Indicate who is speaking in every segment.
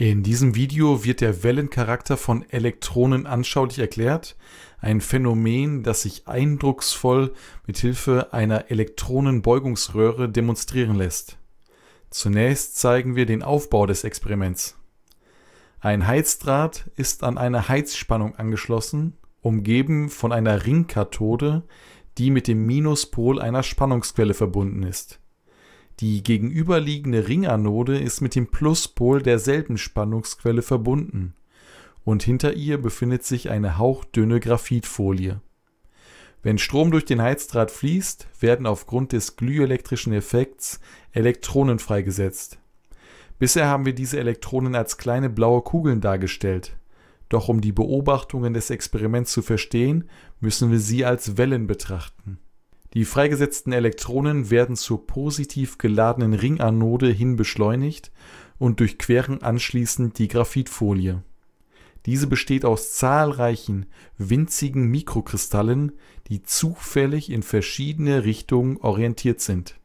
Speaker 1: In diesem Video wird der Wellencharakter von Elektronen anschaulich erklärt, ein Phänomen, das sich eindrucksvoll mit Hilfe einer Elektronenbeugungsröhre demonstrieren lässt. Zunächst zeigen wir den Aufbau des Experiments. Ein Heizdraht ist an eine Heizspannung angeschlossen, umgeben von einer Ringkathode, die mit dem Minuspol einer Spannungsquelle verbunden ist. Die gegenüberliegende Ringanode ist mit dem Pluspol derselben Spannungsquelle verbunden und hinter ihr befindet sich eine hauchdünne Graphitfolie. Wenn Strom durch den Heizdraht fließt, werden aufgrund des glühelektrischen Effekts Elektronen freigesetzt. Bisher haben wir diese Elektronen als kleine blaue Kugeln dargestellt. Doch um die Beobachtungen des Experiments zu verstehen, müssen wir sie als Wellen betrachten. Die freigesetzten Elektronen werden zur positiv geladenen Ringanode hin beschleunigt und durchqueren anschließend die Graphitfolie. Diese besteht aus zahlreichen winzigen Mikrokristallen, die zufällig in verschiedene Richtungen orientiert sind.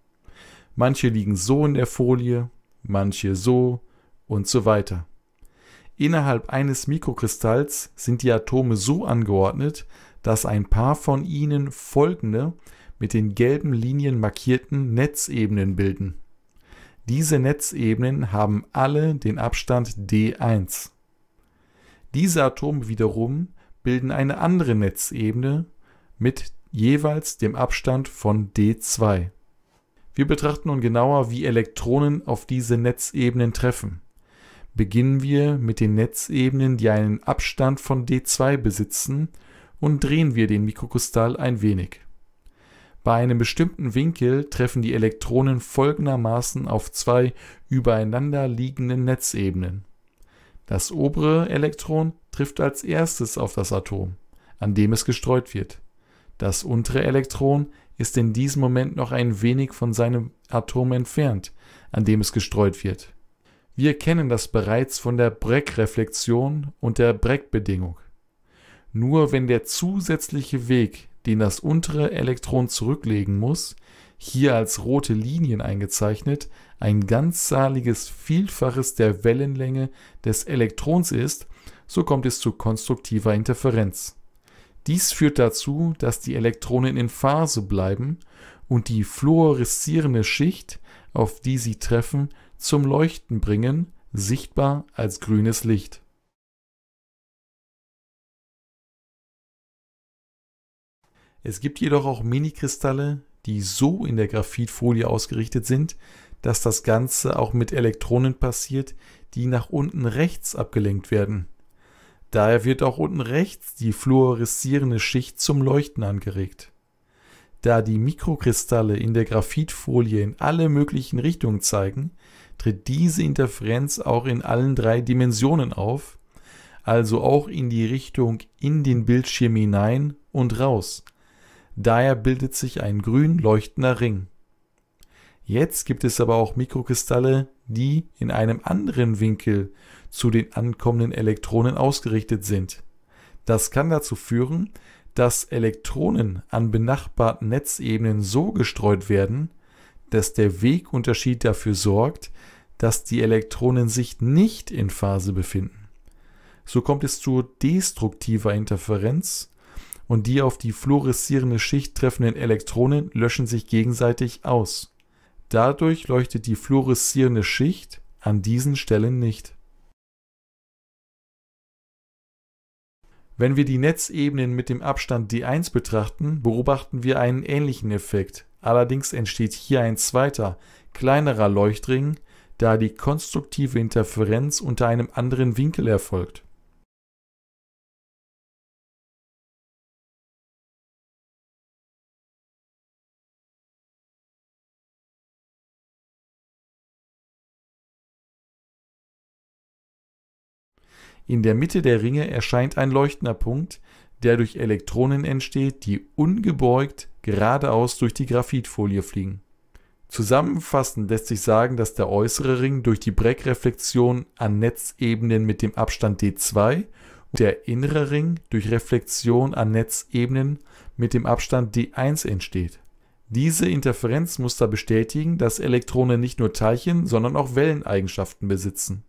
Speaker 1: Manche liegen so in der Folie, manche so und so weiter. Innerhalb eines Mikrokristalls sind die Atome so angeordnet, dass ein paar von ihnen folgende mit den gelben Linien markierten Netzebenen bilden. Diese Netzebenen haben alle den Abstand D1. Diese Atome wiederum bilden eine andere Netzebene mit jeweils dem Abstand von D2. Wir betrachten nun genauer, wie Elektronen auf diese Netzebenen treffen. Beginnen wir mit den Netzebenen, die einen Abstand von D2 besitzen, und drehen wir den Mikrokristall ein wenig. Bei einem bestimmten Winkel treffen die Elektronen folgendermaßen auf zwei übereinander liegenden Netzebenen. Das obere Elektron trifft als erstes auf das Atom, an dem es gestreut wird. Das untere Elektron ist in diesem Moment noch ein wenig von seinem Atom entfernt, an dem es gestreut wird. Wir kennen das bereits von der Bragg-Reflexion und der Bragg-Bedingung. Nur wenn der zusätzliche Weg den das untere Elektron zurücklegen muss, hier als rote Linien eingezeichnet, ein ganzzahliges Vielfaches der Wellenlänge des Elektrons ist, so kommt es zu konstruktiver Interferenz. Dies führt dazu, dass die Elektronen in Phase bleiben und die fluoreszierende Schicht, auf die sie treffen, zum Leuchten bringen, sichtbar als grünes Licht. Es gibt jedoch auch Mini-Kristalle, die so in der Graphitfolie ausgerichtet sind, dass das Ganze auch mit Elektronen passiert, die nach unten rechts abgelenkt werden. Daher wird auch unten rechts die fluoreszierende Schicht zum Leuchten angeregt. Da die Mikrokristalle in der Graphitfolie in alle möglichen Richtungen zeigen, tritt diese Interferenz auch in allen drei Dimensionen auf, also auch in die Richtung in den Bildschirm hinein und raus, Daher bildet sich ein grün leuchtender Ring. Jetzt gibt es aber auch Mikrokristalle, die in einem anderen Winkel zu den ankommenden Elektronen ausgerichtet sind. Das kann dazu führen, dass Elektronen an benachbarten Netzebenen so gestreut werden, dass der Wegunterschied dafür sorgt, dass die Elektronen sich nicht in Phase befinden. So kommt es zu destruktiver Interferenz und die auf die fluoreszierende Schicht treffenden Elektronen löschen sich gegenseitig aus. Dadurch leuchtet die fluoreszierende Schicht an diesen Stellen nicht. Wenn wir die Netzebenen mit dem Abstand D1 betrachten, beobachten wir einen ähnlichen Effekt. Allerdings entsteht hier ein zweiter, kleinerer Leuchtring, da die konstruktive Interferenz unter einem anderen Winkel erfolgt. In der Mitte der Ringe erscheint ein leuchtender Punkt, der durch Elektronen entsteht, die ungebeugt geradeaus durch die Graphitfolie fliegen. Zusammenfassend lässt sich sagen, dass der äußere Ring durch die Breckreflexion an Netzebenen mit dem Abstand d2 und der innere Ring durch Reflexion an Netzebenen mit dem Abstand d1 entsteht. Diese Interferenzmuster bestätigen, dass Elektronen nicht nur Teilchen, sondern auch Welleneigenschaften besitzen